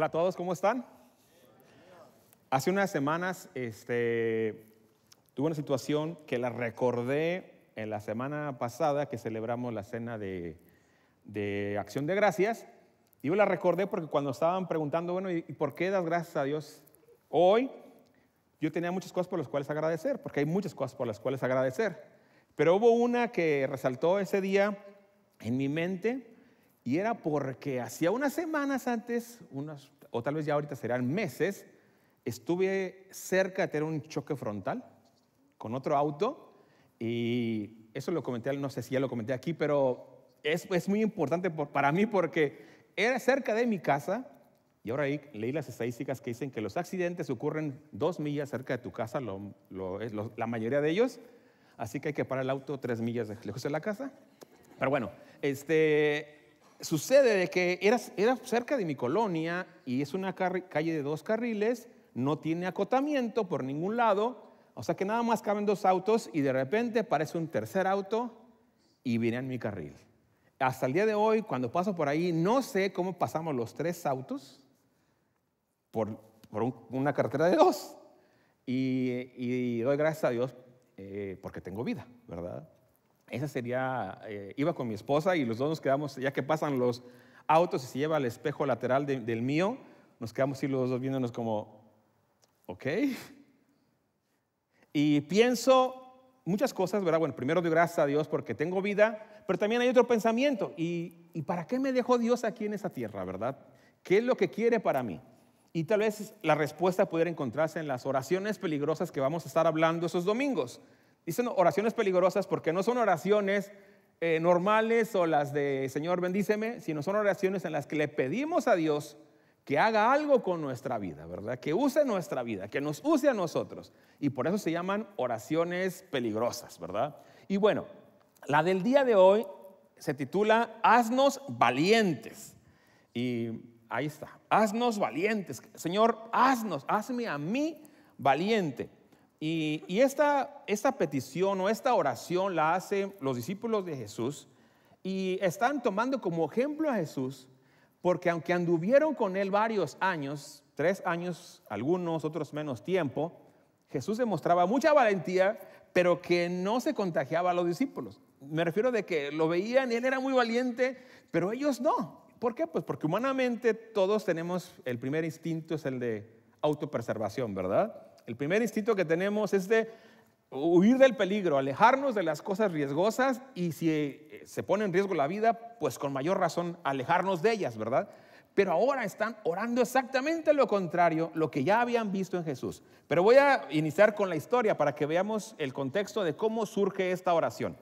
Hola a todos, ¿cómo están? Hace unas semanas este, tuve una situación que la recordé en la semana pasada que celebramos la cena de, de Acción de Gracias. Y yo la recordé porque cuando estaban preguntando, bueno, ¿y por qué das gracias a Dios hoy? Yo tenía muchas cosas por las cuales agradecer, porque hay muchas cosas por las cuales agradecer. Pero hubo una que resaltó ese día en mi mente y era porque hacía unas semanas antes, o tal vez ya ahorita serán meses, estuve cerca de tener un choque frontal con otro auto y eso lo comenté, no sé si ya lo comenté aquí, pero es, muy importante para mí porque era cerca de mi casa y ahora ahí leí las estadísticas que dicen que los accidentes ocurren dos millas cerca de tu casa, la mayoría de ellos, así que hay que parar el auto tres millas lejos de la casa. Pero bueno, este, Sucede de que era, cerca de mi colonia y es una calle de dos carriles, no tiene acotamiento por ningún lado, o sea que nada más caben dos autos y de repente aparece un tercer auto y viene en mi carril. Hasta el día de hoy, cuando paso por ahí, no sé cómo pasamos los tres autos por, una carretera de dos. Y, doy gracias a Dios eh, porque tengo vida, ¿verdad? Esa sería, eh, iba con mi esposa y los dos nos quedamos, ya que pasan los autos y se lleva el espejo lateral del mío, nos quedamos y los dos viéndonos como, ok. Y pienso muchas cosas, ¿verdad? Bueno, primero doy gracias a Dios porque tengo vida, pero también hay otro pensamiento. ¿Y, para qué me dejó Dios aquí en esa tierra, verdad? ¿Qué es lo que quiere para mí? Y tal vez la respuesta pudiera encontrarse en las oraciones peligrosas que vamos a estar hablando esos domingos. Dicen oraciones peligrosas porque no son oraciones eh, normales o las de Señor bendíceme, sino son oraciones en las que le pedimos a Dios que haga algo con nuestra vida, ¿verdad? Que use nuestra vida, que nos use a nosotros. Y por eso se llaman oraciones peligrosas, ¿verdad? Y bueno, la del día de hoy se titula Haznos valientes. Y ahí está, haznos valientes. Señor, haznos, hazme a mí valiente. Y, esta, esta petición o esta oración la hacen los discípulos de Jesús y están tomando como ejemplo a Jesús porque aunque anduvieron con él varios años, tres años, algunos, otros menos tiempo, Jesús demostraba mucha valentía, pero que no se contagiaba a los discípulos. Me refiero de que lo veían, él era muy valiente, pero ellos no. ¿Por qué? Pues porque humanamente todos tenemos, el primer instinto es el de autopreservación, ¿verdad? El primer instinto que tenemos es de huir del peligro, alejarnos de las cosas riesgosas y si eh, se pone en riesgo la vida, pues con mayor razón alejarnos de ellas, ¿verdad? Pero ahora están orando exactamente lo contrario, lo que ya habían visto en Jesús. Pero voy a iniciar con la historia para que veamos el contexto de cómo surge esta oración.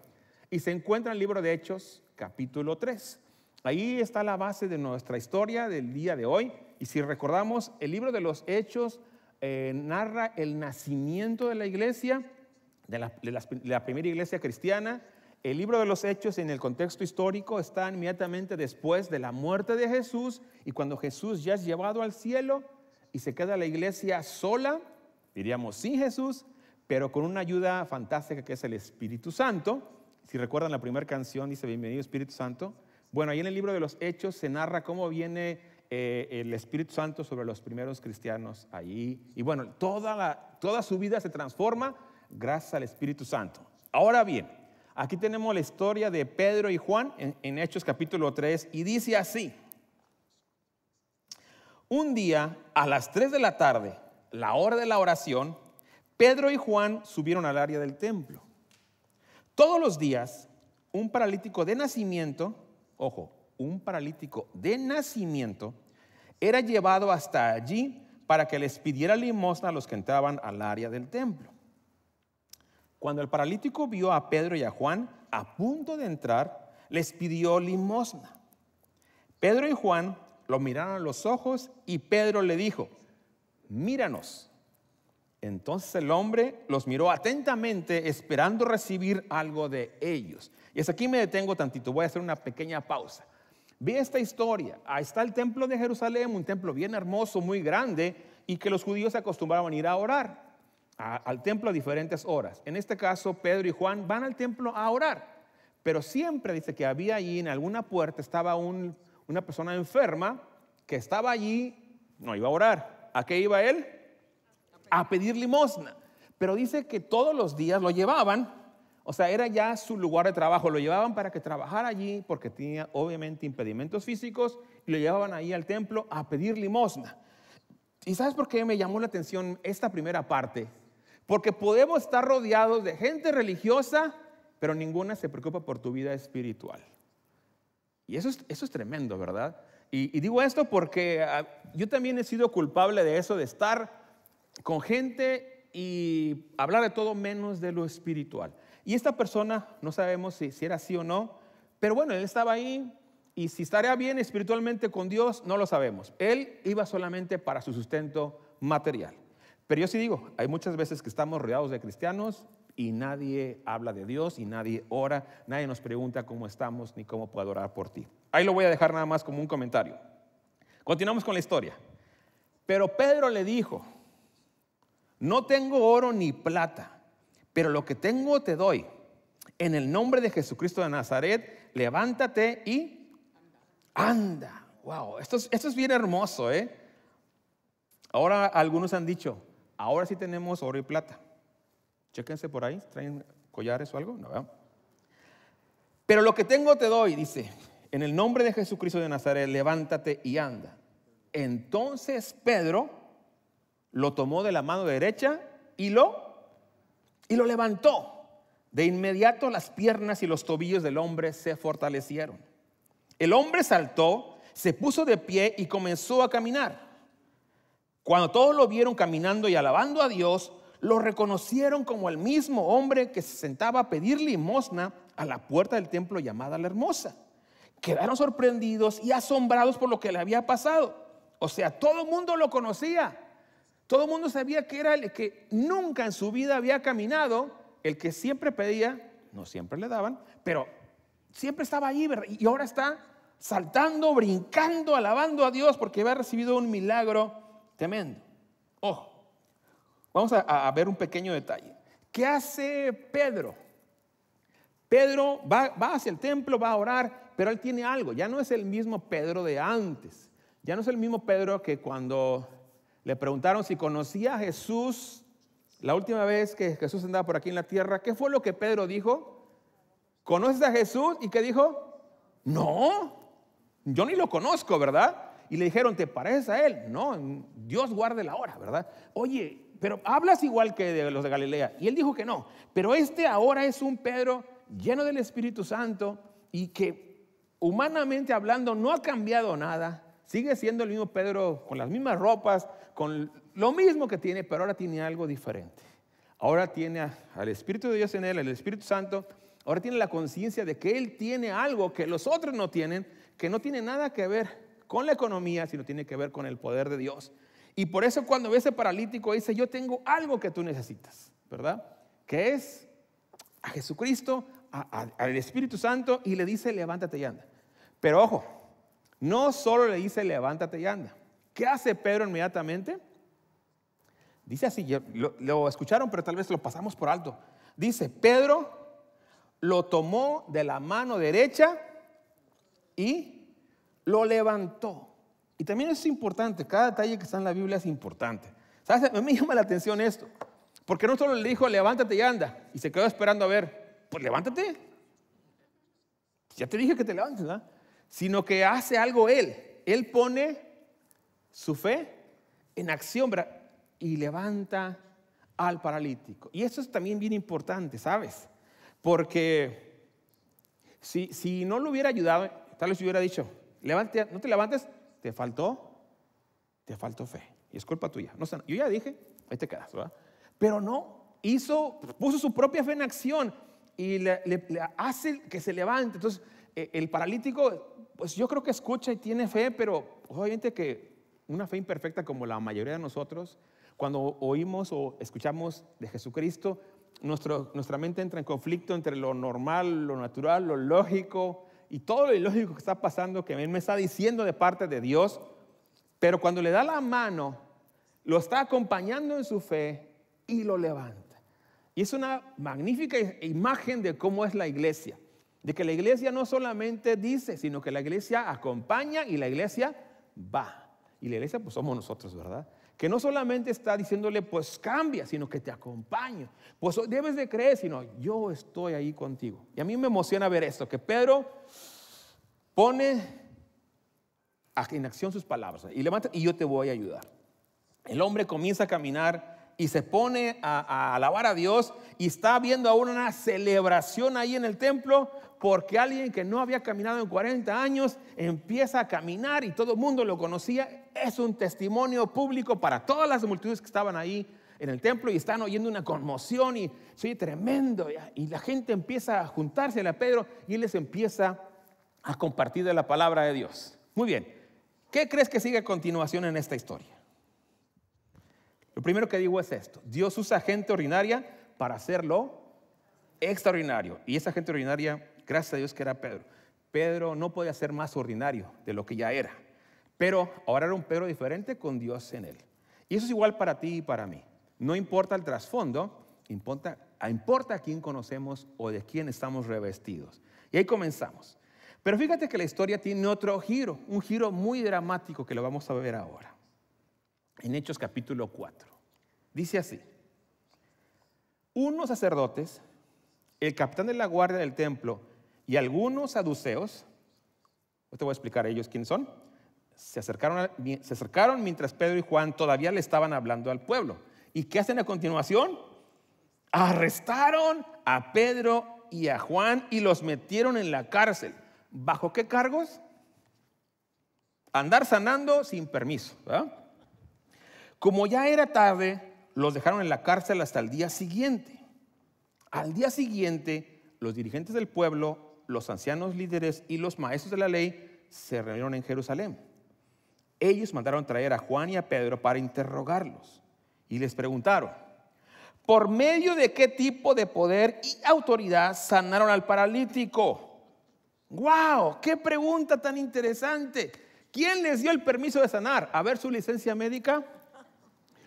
Y se encuentra en el libro de Hechos, capítulo 3. Ahí está la base de nuestra historia del día de hoy. Y si recordamos, el libro de los Hechos eh, narra el nacimiento de la iglesia, de la, la, primera iglesia cristiana. El libro de los Hechos en el contexto histórico está inmediatamente después de la muerte de Jesús y cuando Jesús ya es llevado al cielo y se queda la iglesia sola, diríamos sin Jesús, pero con una ayuda fantástica que es el Espíritu Santo. Si recuerdan la primera canción, dice Bienvenido Espíritu Santo. Bueno, ahí en el libro de los Hechos se narra cómo viene eh, el Espíritu Santo sobre los primeros cristianos ahí. Y bueno, toda, toda su vida se transforma gracias al Espíritu Santo. Ahora bien, aquí tenemos la historia de Pedro y Juan en, en Hechos capítulo 3 y dice así. Un día, a las 3 de la tarde, la hora de la oración, Pedro y Juan subieron al área del templo. Todos los días, un paralítico de nacimiento, ojo, un paralítico de nacimiento era llevado hasta allí para que les pidiera limosna a los que entraban al área del templo. Cuando el paralítico vio a Pedro y a Juan a punto de entrar, les pidió limosna. Pedro y Juan lo miraron a los ojos y Pedro le dijo, míranos. Entonces el hombre los miró atentamente esperando recibir algo de ellos. Y es aquí me detengo tantito, voy a hacer una pequeña pausa. Vi esta historia. Ahí está el templo de Jerusalén, un templo bien hermoso, muy grande, y que los judíos se acostumbraban a ir a orar al templo a diferentes horas. En este caso, Pedro y Juan van al templo a orar, pero siempre dice que había allí en alguna puerta estaba una persona enferma que estaba allí, no iba a orar. ¿A qué iba él? A pedir limosna. Pero dice que todos los días lo llevaban o sea, era ya su lugar de trabajo. Lo llevaban para que trabajara allí porque tenía obviamente impedimentos físicos y lo llevaban ahí al templo a pedir limosna. ¿Y sabes por qué me llamó la atención esta primera parte? Porque podemos estar rodeados de gente religiosa, pero ninguna se preocupa por tu vida espiritual. Y eso es, eso es tremendo, ¿verdad? y digo esto porque ah, yo también he sido culpable de eso, de estar con gente y hablar de todo menos de lo espiritual. Y esta persona, no sabemos si, si era así o no, pero bueno, él estaba ahí y si estaría bien espiritualmente con Dios, no lo sabemos. Él iba solamente para su sustento material. Pero yo sí digo, hay muchas veces que estamos rodeados de cristianos y nadie habla de Dios y nadie ora, nadie nos pregunta cómo estamos ni cómo puedo orar por ti. Ahí lo voy a dejar nada más como un comentario. Continuamos con la historia. Pero Pedro le dijo, no tengo oro ni plata pero lo que tengo te doy. En el nombre de Jesucristo de Nazaret, levántate y anda. Wow, esto es, esto es bien hermoso, ¿eh? Ahora algunos han dicho, ahora sí tenemos oro y plata. Chéquense por ahí, traen collares o algo, no Pero lo que tengo te doy, dice, en el nombre de Jesucristo de Nazaret, levántate y anda. Entonces Pedro lo tomó de la mano derecha y lo y lo levantó. De inmediato las piernas y los tobillos del hombre se fortalecieron. El hombre saltó, se puso de pie y comenzó a caminar. Cuando todos lo vieron caminando y alabando a Dios, lo reconocieron como el mismo hombre que se sentaba a pedir limosna a la puerta del templo llamada la hermosa. Quedaron sorprendidos y asombrados por lo que le había pasado. O sea, todo el mundo lo conocía. Todo el mundo sabía que era el que nunca en su vida había caminado, el que siempre pedía, no siempre le daban, pero siempre estaba ahí y ahora está saltando, brincando, alabando a Dios porque había recibido un milagro tremendo. Ojo, vamos a, ver un pequeño detalle. ¿Qué hace Pedro? Pedro va, va hacia el templo, va a orar, pero él tiene algo. Ya no es el mismo Pedro de antes. Ya no es el mismo Pedro que cuando le preguntaron si conocía a Jesús la última vez que Jesús andaba por aquí en la tierra. ¿Qué fue lo que Pedro dijo? ¿Conoces a Jesús? ¿Y qué dijo? No, yo ni lo conozco, ¿verdad? Y le dijeron, ¿te pareces a él? No, Dios guarde la hora, ¿verdad? Oye, pero hablas igual que de los de Galilea. Y él dijo que no. Pero este ahora es un Pedro lleno del Espíritu Santo y que humanamente hablando no ha cambiado nada, Sigue siendo el mismo Pedro con las mismas ropas, con lo mismo que tiene, pero ahora tiene algo diferente. Ahora tiene al Espíritu de Dios en él, El Espíritu Santo. Ahora tiene la conciencia de que él tiene algo que los otros no tienen, que no tiene nada que ver con la economía, sino tiene que ver con el poder de Dios. Y por eso cuando ve ese paralítico dice, yo tengo algo que tú necesitas, ¿verdad? Que es a Jesucristo, al Espíritu Santo, y le dice, levántate y anda. Pero ojo, no solo le dice, levántate y anda. ¿Qué hace Pedro inmediatamente? Dice así, lo, escucharon, pero tal vez lo pasamos por alto. Dice, Pedro lo tomó de la mano derecha y lo levantó. Y también es importante, cada detalle que está en la Biblia es importante. ¿Sabes? A mí me llama la atención esto. Porque no solo le dijo, levántate y anda, y se quedó esperando a ver, pues levántate. Ya te dije que te levantes, sino que hace algo Él. Él pone su fe en acción y levanta al paralítico. Y eso es también bien importante, ¿sabes? Porque si, no lo hubiera ayudado, tal vez hubiera dicho, Levante, no te levantes, te faltó, te faltó fe. Y es culpa tuya. yo ya dije, ahí te quedas, ¿verdad? Pero no, hizo, puso su propia fe en acción y le hace que se levante. Entonces, eh, el paralítico, pues yo creo que escucha y tiene fe, pero obviamente que una fe imperfecta como la mayoría de nosotros, cuando oímos o escuchamos de Jesucristo, nuestra mente entra en conflicto entre lo normal, lo natural, lo lógico y todo lo ilógico que está pasando, que Él me está diciendo de parte de Dios. Pero cuando le da la mano, lo está acompañando en su fe y lo levanta. Y es una magnífica imagen de cómo es la iglesia de que la iglesia no solamente dice, sino que la iglesia acompaña y la iglesia va. Y la iglesia pues somos nosotros, ¿verdad? Que no solamente está diciéndole pues cambia, sino que te acompaño. Pues debes de creer, sino yo estoy ahí contigo. Y a mí me emociona ver esto, que Pedro pone en acción sus palabras y levanta y yo te voy a ayudar. El hombre comienza a caminar y se pone a, alabar a Dios y está viendo aún una celebración ahí en el templo, porque alguien que no había caminado en 40 años empieza a caminar y todo el mundo lo conocía. Es un testimonio público para todas las multitudes que estaban ahí en el templo y están oyendo una conmoción y soy tremendo. Y la gente empieza a juntarse a Pedro y él les empieza a compartir de la palabra de Dios. Muy bien, ¿qué crees que sigue a continuación en esta historia? Lo primero que digo es esto, Dios usa gente ordinaria para hacerlo extraordinario. Y esa gente ordinaria Gracias a Dios que era Pedro. Pedro no podía ser más ordinario de lo que ya era. Pero ahora era un Pedro diferente con Dios en él. Y eso es igual para ti y para mí. No importa el trasfondo, importa, importa a quién conocemos o de quién estamos revestidos. Y ahí comenzamos. Pero fíjate que la historia tiene otro giro, un giro muy dramático que lo vamos a ver ahora. En Hechos capítulo 4. Dice así. Unos sacerdotes, el capitán de la guardia del templo y algunos saduceos, te voy a explicar a ellos quiénes son, se acercaron, se acercaron mientras Pedro y Juan todavía le estaban hablando al pueblo. ¿Y qué hacen a continuación? Arrestaron a Pedro y a Juan y los metieron en la cárcel. ¿Bajo qué cargos? Andar sanando sin permiso. Como ya era tarde, los dejaron en la cárcel hasta el día siguiente. Al día siguiente, los dirigentes del pueblo los ancianos líderes y los maestros de la ley se reunieron en Jerusalén. Ellos mandaron traer a Juan y a Pedro para interrogarlos y les preguntaron, ¿por medio de qué tipo de poder y autoridad sanaron al paralítico? ¡Wow! ¡Qué pregunta tan interesante! ¿Quién les dio el permiso de sanar? A ver su licencia médica.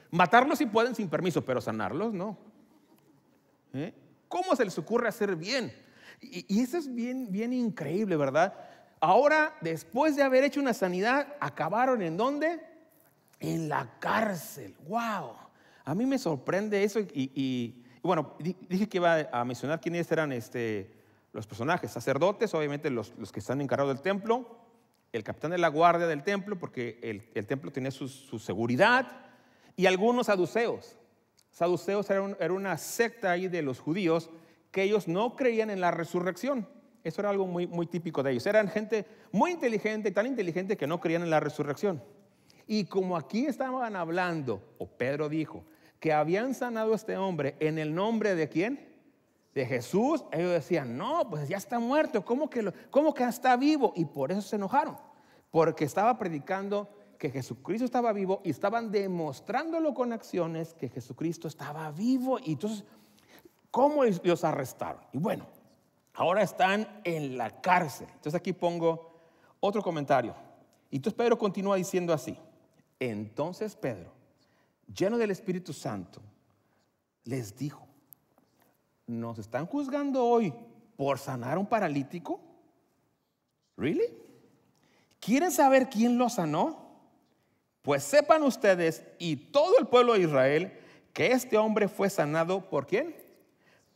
Matarlos si pueden sin permiso, pero sanarlos no. ¿Eh? ¿Cómo se les ocurre hacer bien? Y, eso es bien, bien increíble, ¿verdad? Ahora, después de haber hecho una sanidad, acabaron en dónde? En la cárcel. ¡Wow! A mí me sorprende eso. Y, bueno, dije que iba a mencionar quiénes eran este, los personajes. Sacerdotes, obviamente los, que están encargados del templo. El capitán de la guardia del templo, porque el, templo tenía su, seguridad. Y algunos saduceos. Saduceos era, era una secta ahí de los judíos que ellos no creían en la resurrección. Eso era algo muy, muy típico de ellos. Eran gente muy inteligente, tan inteligente que no creían en la resurrección. Y como aquí estaban hablando, o Pedro dijo, que habían sanado a este hombre en el nombre de quién? De Jesús. Ellos decían, no, pues ya está muerto, ¿cómo que, lo, cómo que está vivo? Y por eso se enojaron, porque estaba predicando que Jesucristo estaba vivo y estaban demostrándolo con acciones que Jesucristo estaba vivo. Y entonces cómo los arrestaron. Y bueno, ahora están en la cárcel. Entonces aquí pongo otro comentario. Y entonces Pedro continúa diciendo así. Entonces Pedro, lleno del Espíritu Santo, les dijo, ¿nos están juzgando hoy por sanar a un paralítico? ¿Really? ¿Quieren saber quién lo sanó? Pues sepan ustedes y todo el pueblo de Israel que este hombre fue sanado por quién?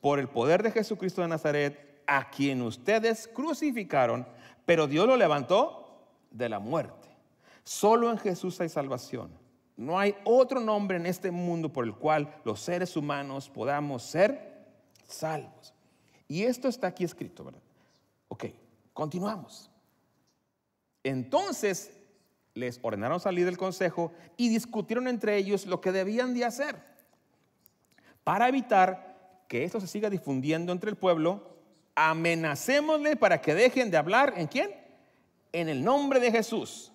por el poder de Jesucristo de Nazaret, a quien ustedes crucificaron, pero Dios lo levantó de la muerte. Solo en Jesús hay salvación. No hay otro nombre en este mundo por el cual los seres humanos podamos ser salvos. Y esto está aquí escrito, ¿verdad? Ok, continuamos. Entonces les ordenaron salir del consejo y discutieron entre ellos lo que debían de hacer para evitar que esto se siga difundiendo entre el pueblo, amenacémosle para que dejen de hablar. ¿En quién? En el nombre de Jesús.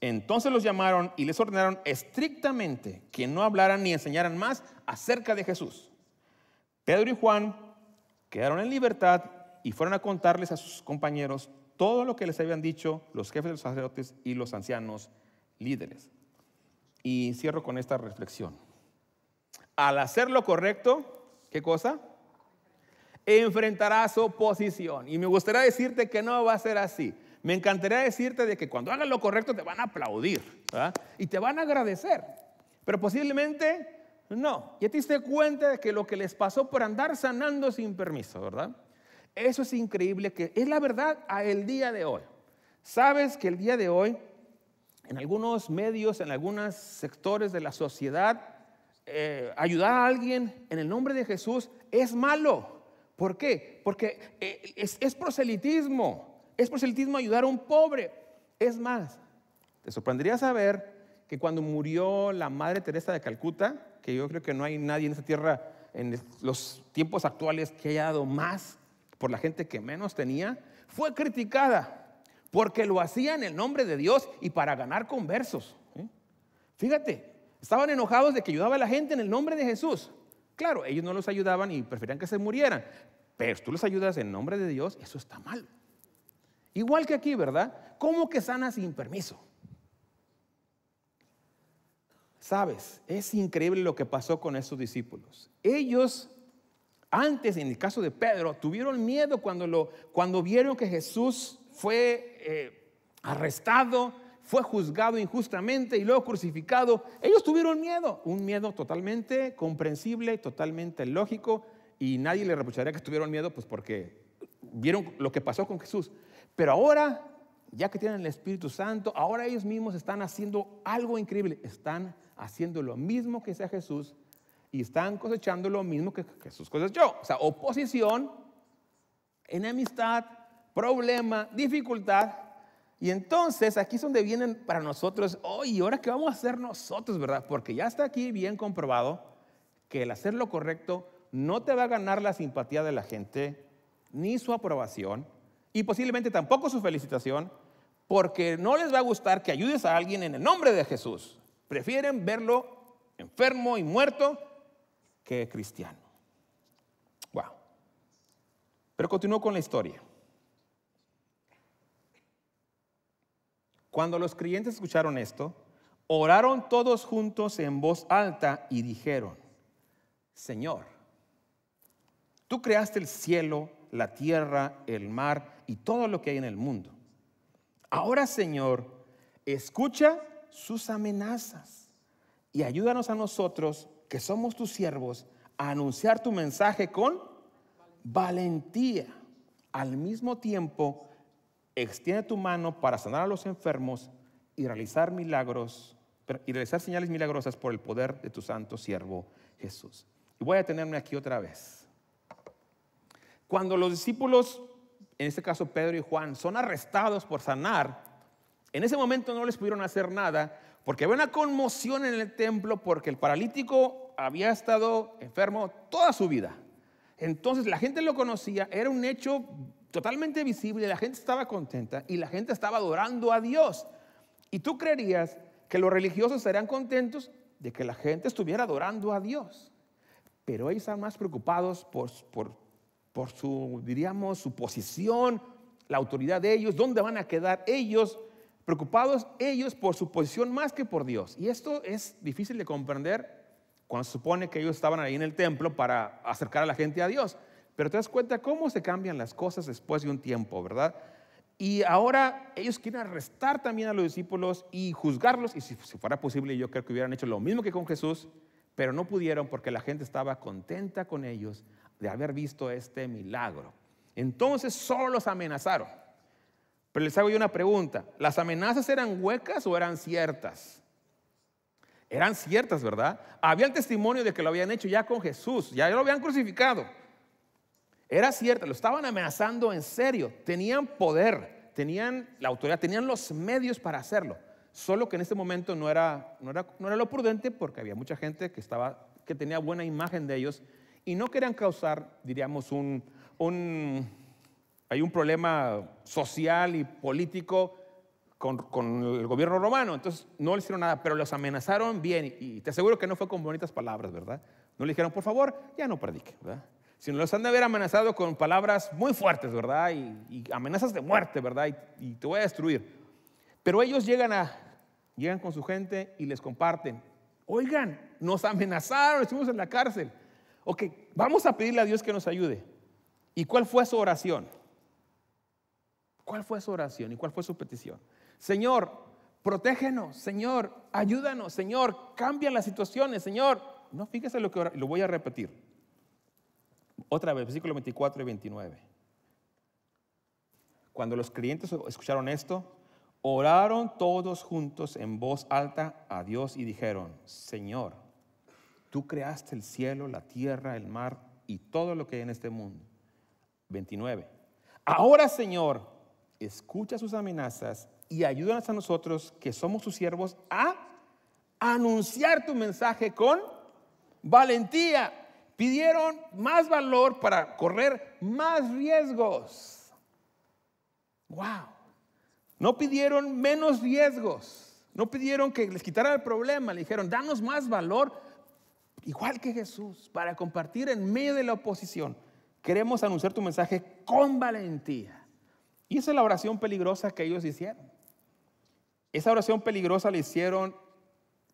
Entonces los llamaron y les ordenaron estrictamente que no hablaran ni enseñaran más acerca de Jesús. Pedro y Juan quedaron en libertad y fueron a contarles a sus compañeros todo lo que les habían dicho los jefes de los sacerdotes y los ancianos líderes. Y cierro con esta reflexión. Al hacer lo correcto, ¿Qué cosa? Enfrentarás oposición. Y me gustaría decirte que no va a ser así. Me encantaría decirte de que cuando hagas lo correcto te van a aplaudir y te van a agradecer. Pero posiblemente no. Ya te diste cuenta de que lo que les pasó por andar sanando sin permiso, ¿verdad? Eso es increíble, que es la verdad a el día de hoy. Sabes que el día de hoy, en algunos medios, en algunos sectores de la sociedad, eh, ayudar a alguien en el nombre de Jesús es malo. ¿Por qué? Porque eh, es, proselitismo. Es proselitismo ayudar a un pobre. Es más, te sorprendería saber que cuando murió la Madre Teresa de Calcuta, que yo creo que no hay nadie en esta tierra en los tiempos actuales que haya dado más por la gente que menos tenía, fue criticada porque lo hacía en el nombre de Dios y para ganar conversos. ¿eh? Fíjate, Estaban enojados de que ayudaba a la gente en el nombre de Jesús. Claro, ellos no los ayudaban y preferían que se murieran. Pero tú los ayudas en nombre de Dios, eso está mal. Igual que aquí, ¿verdad? ¿Cómo que sana sin permiso? Sabes, es increíble lo que pasó con esos discípulos. Ellos, antes en el caso de Pedro, tuvieron miedo cuando, lo, cuando vieron que Jesús fue eh, arrestado, fue juzgado injustamente y luego crucificado. Ellos tuvieron miedo, un miedo totalmente comprensible, totalmente lógico, y nadie le reprocharía que tuvieron miedo, pues porque vieron lo que pasó con Jesús. Pero ahora, ya que tienen el Espíritu Santo, ahora ellos mismos están haciendo algo increíble, están haciendo lo mismo que sea Jesús y están cosechando lo mismo que Jesús cosechó. O sea, oposición, enemistad, problema, dificultad, y entonces aquí es donde vienen para nosotros, hoy, y ahora qué vamos a hacer nosotros, verdad? Porque ya está aquí bien comprobado que el hacer lo correcto no te va a ganar la simpatía de la gente, ni su aprobación, y posiblemente tampoco su felicitación, porque no les va a gustar que ayudes a alguien en el nombre de Jesús. Prefieren verlo enfermo y muerto que cristiano. Wow. Pero continúo con la historia. Cuando los creyentes escucharon esto, oraron todos juntos en voz alta y dijeron, Señor, tú creaste el cielo, la tierra, el mar y todo lo que hay en el mundo. Ahora, Señor, escucha sus amenazas y ayúdanos a nosotros, que somos tus siervos, a anunciar tu mensaje con valentía, al mismo tiempo extiende tu mano para sanar a los enfermos y realizar milagros y realizar señales milagrosas por el poder de tu santo siervo Jesús. Y voy a tenerme aquí otra vez. Cuando los discípulos, en este caso Pedro y Juan, son arrestados por sanar, en ese momento no les pudieron hacer nada porque había una conmoción en el templo porque el paralítico había estado enfermo toda su vida. Entonces la gente lo conocía, era un hecho totalmente visible, la gente estaba contenta y la gente estaba adorando a Dios. ¿Y tú creerías que los religiosos serían contentos de que la gente estuviera adorando a Dios? Pero ellos están más preocupados por, su, diríamos, su posición, la autoridad de ellos, dónde van a quedar ellos, preocupados ellos por su posición más que por Dios. Y esto es difícil de comprender cuando se supone que ellos estaban ahí en el templo para acercar a la gente a Dios. Pero te das cuenta cómo se cambian las cosas después de un tiempo, ¿verdad? Y ahora ellos quieren arrestar también a los discípulos y juzgarlos. Y si, fuera posible, yo creo que hubieran hecho lo mismo que con Jesús, pero no pudieron porque la gente estaba contenta con ellos de haber visto este milagro. Entonces solo los amenazaron. Pero les hago yo una pregunta. ¿Las amenazas eran huecas o eran ciertas? Eran ciertas, ¿verdad? Había el testimonio de que lo habían hecho ya con Jesús, ya lo habían crucificado. Era cierto, lo estaban amenazando en serio. Tenían poder, tenían la autoridad, tenían los medios para hacerlo. Solo que en ese momento no era, no era, no era lo prudente porque había mucha gente que, estaba, que tenía buena imagen de ellos y no querían causar, diríamos, un, un hay un problema social y político con, el gobierno romano. Entonces no le hicieron nada, pero los amenazaron bien. Y, y te aseguro que no fue con bonitas palabras, ¿verdad? No le dijeron, por favor, ya no predique, ¿verdad? sino los han de haber amenazado con palabras muy fuertes, ¿verdad? Y, amenazas de muerte, ¿verdad? Y, te voy a destruir. Pero ellos llegan a, llegan con su gente y les comparten, oigan, nos amenazaron, estuvimos en la cárcel. Ok, vamos a pedirle a Dios que nos ayude. ¿Y cuál fue su oración? ¿Cuál fue su oración y cuál fue su petición? Señor, protégenos, Señor, ayúdanos, Señor, cambia las situaciones, Señor. No, fíjese lo que lo voy a repetir. Otra vez, versículo 24 y 29. Cuando los creyentes escucharon esto, oraron todos juntos en voz alta a Dios y dijeron, Señor, tú creaste el cielo, la tierra, el mar y todo lo que hay en este mundo. 29. Ahora, Señor, escucha sus amenazas y ayúdanos a nosotros, que somos sus siervos, a anunciar tu mensaje con valentía pidieron más valor para correr más riesgos. Wow. No pidieron menos riesgos. No pidieron que les quitara el problema. Le dijeron, danos más valor, igual que Jesús, para compartir en medio de la oposición. Queremos anunciar tu mensaje con valentía. Y esa es la oración peligrosa que ellos hicieron. Esa oración peligrosa la hicieron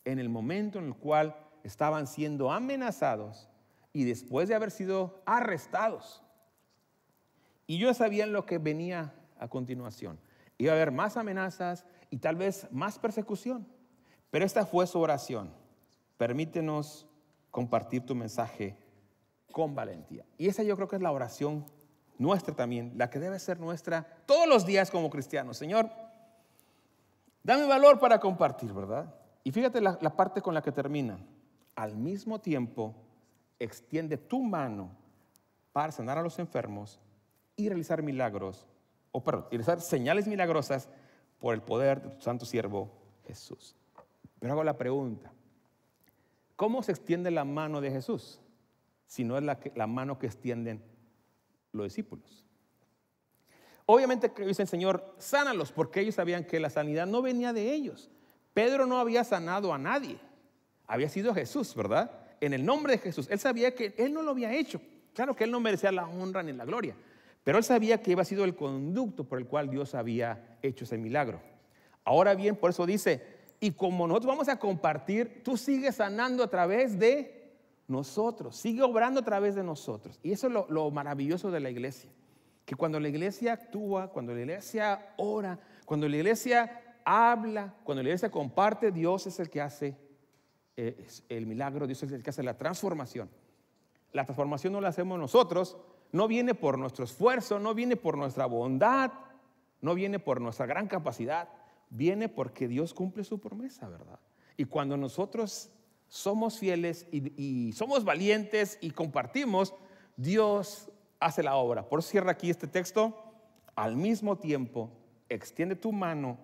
en el momento en el cual estaban siendo amenazados y después de haber sido arrestados. Y yo sabía lo que venía a continuación. Iba a haber más amenazas y tal vez más persecución. Pero esta fue su oración. Permítenos compartir tu mensaje con valentía. Y esa yo creo que es la oración nuestra también, la que debe ser nuestra todos los días como cristianos. Señor, dame valor para compartir, ¿verdad? Y fíjate la parte con la que termina. Al mismo tiempo, extiende tu mano para sanar a los enfermos y realizar milagros, o perdón, realizar señales milagrosas por el poder de tu santo siervo Jesús. Pero hago la pregunta, ¿cómo se extiende la mano de Jesús si no es la, mano que extienden los discípulos? Obviamente que dice el Señor, sánalos, porque ellos sabían que la sanidad no venía de ellos. Pedro no había sanado a nadie, había sido Jesús, ¿verdad? en el nombre de Jesús. Él sabía que él no lo había hecho. Claro que él no merecía la honra ni la gloria, pero él sabía que había sido el conducto por el cual Dios había hecho ese milagro. Ahora bien, por eso dice, y como nosotros vamos a compartir, tú sigues sanando a través de nosotros, sigue obrando a través de nosotros. Y eso es lo, maravilloso de la iglesia, que cuando la iglesia actúa, cuando la iglesia ora, cuando la iglesia habla, cuando la iglesia comparte, Dios es el que hace el milagro, Dios es el que hace la transformación. La transformación no la hacemos nosotros, no viene por nuestro esfuerzo, no viene por nuestra bondad, no viene por nuestra gran capacidad, viene porque Dios cumple su promesa, ¿verdad? Y cuando nosotros somos fieles y, somos valientes y compartimos, Dios hace la obra. Por eso cierra aquí este texto. Al mismo tiempo, extiende tu mano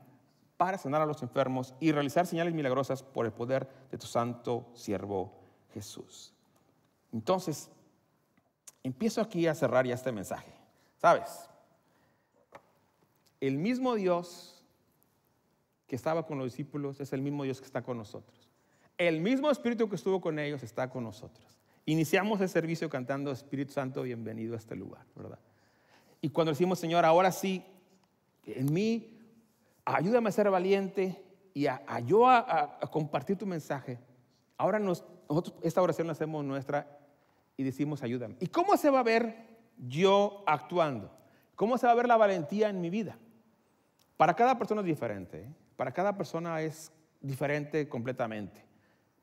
para sanar a los enfermos y realizar señales milagrosas por el poder de tu santo siervo Jesús. Entonces, empiezo aquí a cerrar ya este mensaje. ¿Sabes? El mismo Dios que estaba con los discípulos es el mismo Dios que está con nosotros. El mismo Espíritu que estuvo con ellos está con nosotros. Iniciamos el servicio cantando Espíritu Santo, bienvenido a este lugar, ¿verdad? Y cuando decimos, Señor, ahora sí, en mí ayúdame a ser valiente y a, a yo a, compartir tu mensaje. Ahora nos, nosotros esta oración la hacemos nuestra y decimos ayúdame. ¿Y cómo se va a ver yo actuando? ¿Cómo se va a ver la valentía en mi vida? Para cada persona es diferente, ¿eh? para cada persona es diferente completamente.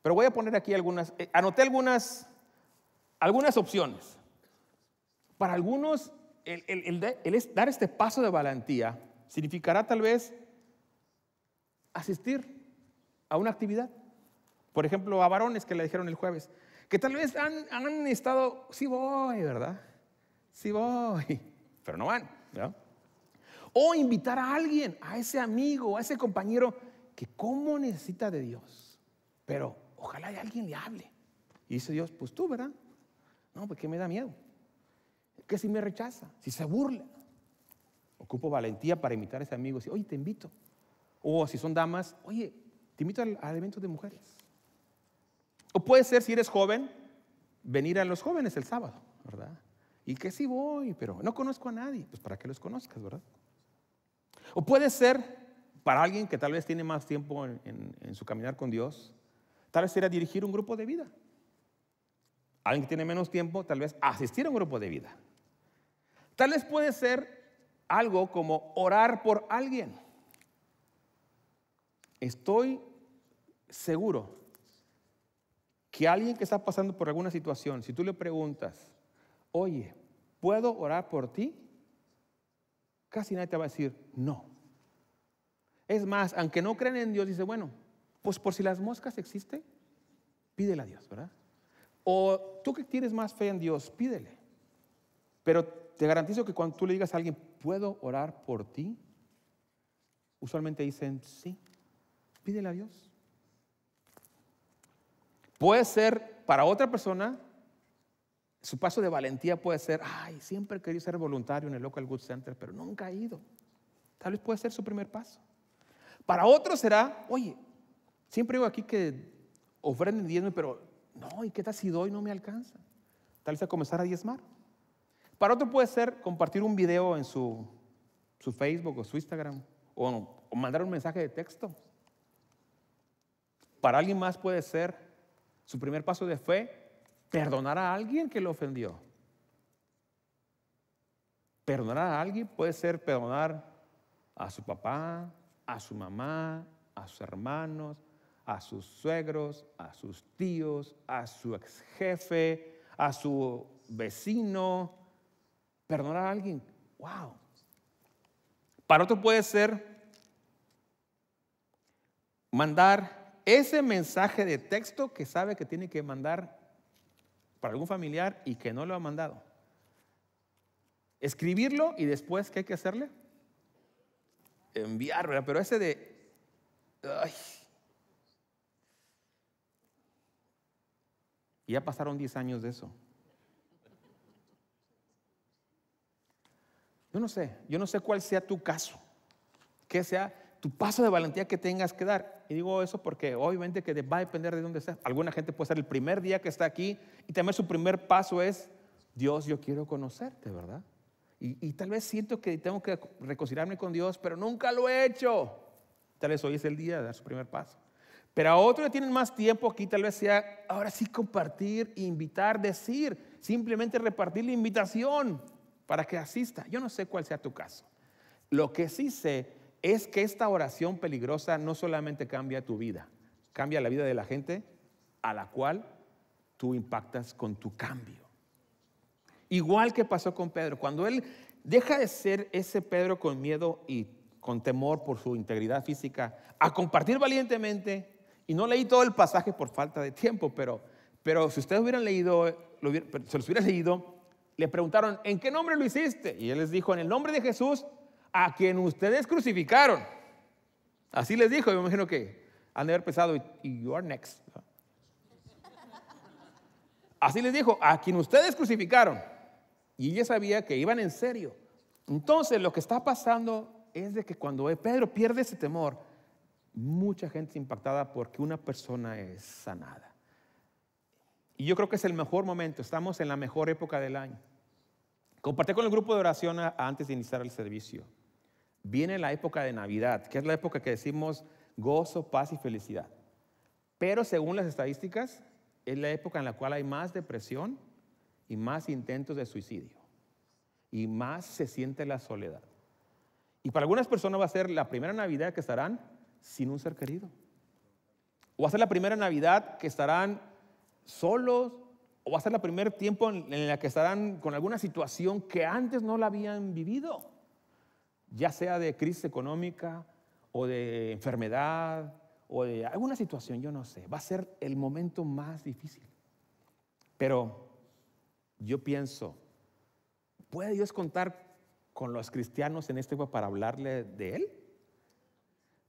Pero voy a poner aquí algunas, eh, anoté algunas, algunas opciones. Para algunos, el, dar este paso de valentía significará tal vez asistir a una actividad. Por ejemplo, a varones que le dijeron el jueves, que tal vez han, estado, sí voy, ¿verdad? Sí voy, pero no van. O invitar a alguien, a ese amigo, a ese compañero, que cómo necesita de Dios. Pero ojalá alguien le hable. Y dice Dios, pues tú, ¿verdad? No, porque pues, me da miedo. Que si me rechaza, si se burla. Ocupo valentía para invitar a ese amigo y decir, oye, te invito. O si son damas, oye, te invito al evento de mujeres. O puede ser, si eres joven, venir a los jóvenes el sábado, ¿verdad? Y que sí voy, pero no conozco a nadie. Pues para que los conozcas, ¿verdad? O puede ser para alguien que tal vez tiene más tiempo en, su caminar con Dios, tal vez era dirigir un grupo de vida. Alguien que tiene menos tiempo, tal vez asistir a un grupo de vida. Tal vez puede ser algo como orar por alguien. Estoy seguro que alguien que está pasando por alguna situación, si tú le preguntas, oye, ¿puedo orar por ti? Casi nadie te va a decir no. Es más, aunque no creen en Dios, dice, bueno, pues por si las moscas existen, pídele a Dios, ¿verdad? O tú que tienes más fe en Dios, pídele. Pero te garantizo que cuando tú le digas a alguien, ¿puedo orar por ti? Usualmente dicen, sí pídele a Dios. Puede ser para otra persona, su paso de valentía puede ser, ay, siempre he querido ser voluntario en el Local Good Center, pero nunca he ido. Tal vez puede ser su primer paso. Para otro será, oye, siempre digo aquí que ofrenden diezme pero no, ¿y qué tal si doy no me alcanza? Tal vez a comenzar a diezmar. Para otro puede ser compartir un video en su, Facebook o su Instagram, o mandar un mensaje de texto. Para alguien más puede ser su primer paso de fe, perdonar a alguien que lo ofendió. Perdonar a alguien puede ser perdonar a su papá, a su mamá, a sus hermanos, a sus suegros, a sus tíos, a su ex jefe, a su vecino. Perdonar a alguien, wow. Para otro puede ser mandar ese mensaje de texto que sabe que tiene que mandar para algún familiar y que no lo ha mandado. Escribirlo y después, ¿qué hay que hacerle? Enviar, Pero ese de... Ay, ya pasaron 10 años de eso. Yo no sé, yo no sé cuál sea tu caso, que sea tu paso de valentía que tengas que dar. Y digo eso porque obviamente que va a depender de dónde sea, Alguna gente puede ser el primer día que está aquí y también su primer paso es, Dios, yo quiero conocerte, ¿verdad? Y, tal vez siento que tengo que reconciliarme con Dios, pero nunca lo he hecho. Tal vez hoy es el día de dar su primer paso. Pero a otros que tienen más tiempo aquí, tal vez sea ahora sí compartir, invitar, decir, simplemente repartir la invitación para que asista. Yo no sé cuál sea tu caso. Lo que sí sé es que esta oración peligrosa no solamente cambia tu vida, cambia la vida de la gente a la cual tú impactas con tu cambio. Igual que pasó con Pedro, cuando él deja de ser ese Pedro con miedo y con temor por su integridad física, a compartir valientemente, y no leí todo el pasaje por falta de tiempo, pero, pero si ustedes hubieran leído, se los hubiera leído, le preguntaron, ¿en qué nombre lo hiciste? Y él les dijo, en el nombre de Jesús, a quien ustedes crucificaron. Así les dijo, yo me imagino que han de haber pensado, y you are next. Así les dijo, a quien ustedes crucificaron. Y ella sabía que iban en serio. Entonces lo que está pasando es de que cuando Pedro pierde ese temor, mucha gente es impactada porque una persona es sanada. Y yo creo que es el mejor momento, estamos en la mejor época del año. Comparté con el grupo de oración antes de iniciar el servicio viene la época de Navidad, que es la época que decimos gozo, paz y felicidad. Pero según las estadísticas, es la época en la cual hay más depresión y más intentos de suicidio. Y más se siente la soledad. Y para algunas personas va a ser la primera Navidad que estarán sin un ser querido. O va a ser la primera Navidad que estarán solos. O va a ser el primer tiempo en, en la que estarán con alguna situación que antes no la habían vivido ya sea de crisis económica o de enfermedad o de alguna situación, yo no sé, va a ser el momento más difícil. Pero yo pienso, ¿puede Dios contar con los cristianos en este para hablarle de Él?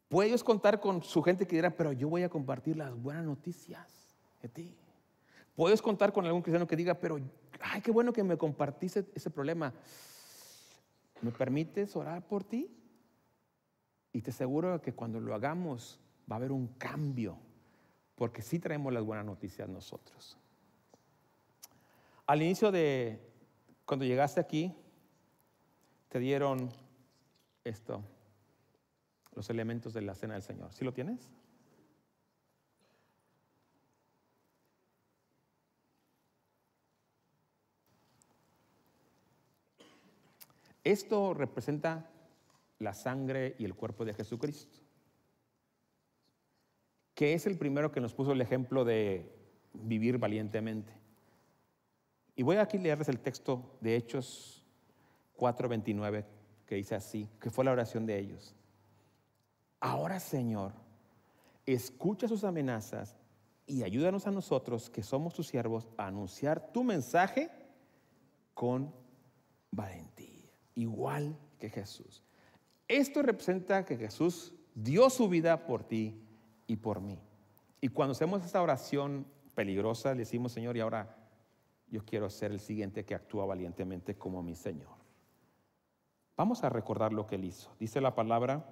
¿Puede Dios contar con su gente que dirá, pero yo voy a compartir las buenas noticias de ti? Dios contar con algún cristiano que diga, pero, ay, qué bueno que me compartiste ese problema? ¿me permites orar por ti? Y te aseguro que cuando lo hagamos va a haber un cambio, porque sí traemos las buenas noticias nosotros. Al inicio de cuando llegaste aquí, te dieron esto, los elementos de la cena del Señor. ¿Sí lo tienes? Esto representa la sangre y el cuerpo de Jesucristo, que es el primero que nos puso el ejemplo de vivir valientemente. Y voy aquí a leerles el texto de Hechos 4:29, que dice así, que fue la oración de ellos. Ahora, Señor, escucha sus amenazas y ayúdanos a nosotros, que somos tus siervos, a anunciar tu mensaje con valentía igual que Jesús. Esto representa que Jesús dio su vida por ti y por mí. Y cuando hacemos esta oración peligrosa, le decimos, Señor, y ahora yo quiero ser el siguiente que actúa valientemente como mi Señor. Vamos a recordar lo que él hizo. Dice la palabra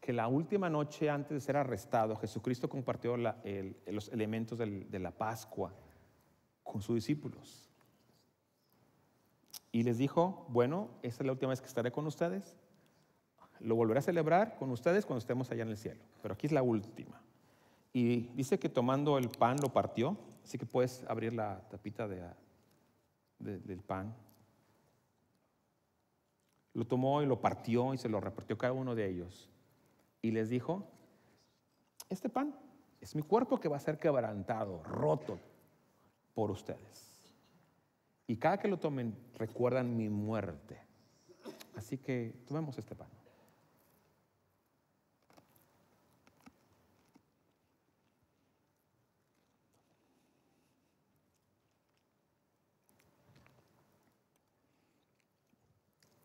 que la última noche antes de ser arrestado, Jesucristo compartió los elementos de la Pascua con sus discípulos. Y les dijo, bueno, esta es la última vez que estaré con ustedes. Lo volveré a celebrar con ustedes cuando estemos allá en el cielo. Pero aquí es la última. Y dice que tomando el pan lo partió. Así que puedes abrir la tapita del pan. Lo tomó y lo partió y se lo repartió cada uno de ellos. Y les dijo, este pan es mi cuerpo que va a ser quebrantado, roto por ustedes. Y cada que lo tomen, recuerdan mi muerte. Así que tomemos este pan.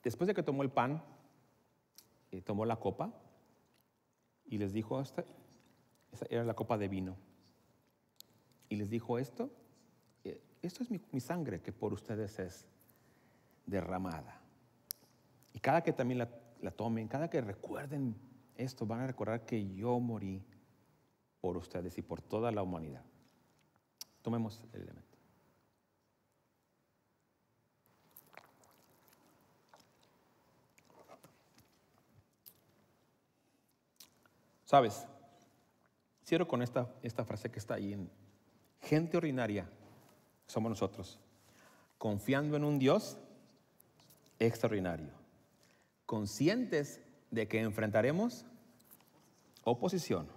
Después de que tomó el pan, eh, tomó la copa y les dijo, hasta esta era la copa de vino. Y les dijo esto, esto es mi, sangre que por ustedes es derramada. Y cada que también la, tomen, cada que recuerden esto, van a recordar que yo morí por ustedes y por toda la humanidad. Tomemos el elemento. Sabes, cierro con esta, esta frase que está ahí en gente ordinaria somos nosotros, confiando en un Dios extraordinario, conscientes de que enfrentaremos oposición,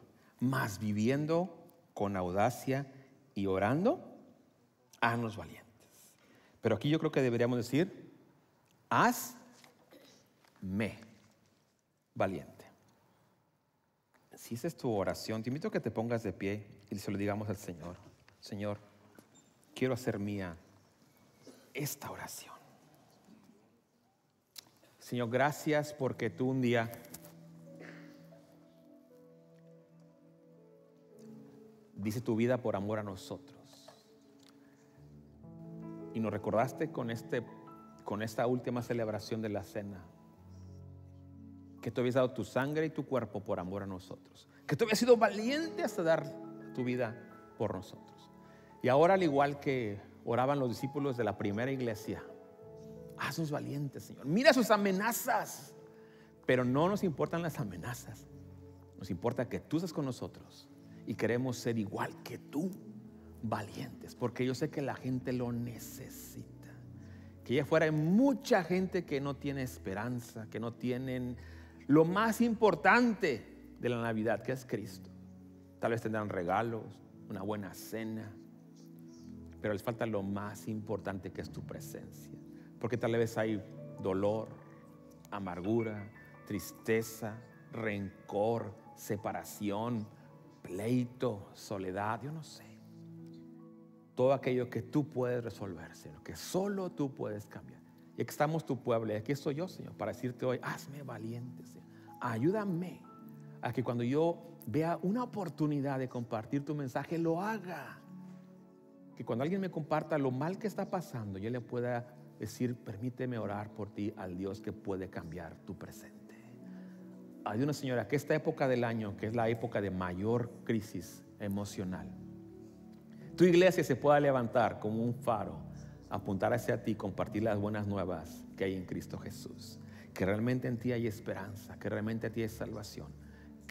más viviendo con audacia y orando, los valientes. Pero aquí yo creo que deberíamos decir, hazme valiente. Si esa es tu oración, te invito a que te pongas de pie y se lo digamos al Señor. Señor, quiero hacer mía esta oración. Señor, gracias porque tú un día dice tu vida por amor a nosotros. Y nos recordaste con, este, con esta última celebración de la cena que tú habías dado tu sangre y tu cuerpo por amor a nosotros. Que tú habías sido valiente hasta dar tu vida por nosotros. Y ahora, al igual que oraban los discípulos de la primera iglesia, ah, sus valientes, Señor. Mira sus amenazas. Pero no nos importan las amenazas. Nos importa que tú estés con nosotros y queremos ser igual que tú, valientes, porque yo sé que la gente lo necesita. Que allá afuera hay mucha gente que no tiene esperanza, que no tienen lo más importante de la Navidad, que es Cristo. Tal vez tendrán regalos, una buena cena, pero les falta lo más importante que es tu presencia. Porque tal vez hay dolor, amargura, tristeza, rencor, separación, pleito, soledad, yo no sé. Todo aquello que tú puedes resolver, Señor, que solo tú puedes cambiar. Y aquí estamos tu pueblo, y aquí estoy yo, Señor, para decirte hoy, hazme valiente, Señor. Ayúdame a que cuando yo vea una oportunidad de compartir tu mensaje, lo haga que cuando alguien me comparta lo mal que está pasando, yo le pueda decir, permíteme orar por ti al Dios que puede cambiar tu presente. Hay una señora que esta época del año, que es la época de mayor crisis emocional, tu iglesia se pueda levantar como un faro, apuntar hacia ti, compartir las buenas nuevas que hay en Cristo Jesús, que realmente en ti hay esperanza, que realmente en ti hay salvación,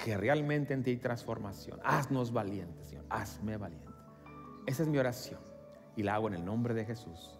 que realmente en ti hay transformación. Haznos valientes, Señor, hazme valiente. Esa es mi oración y la hago en el nombre de Jesús.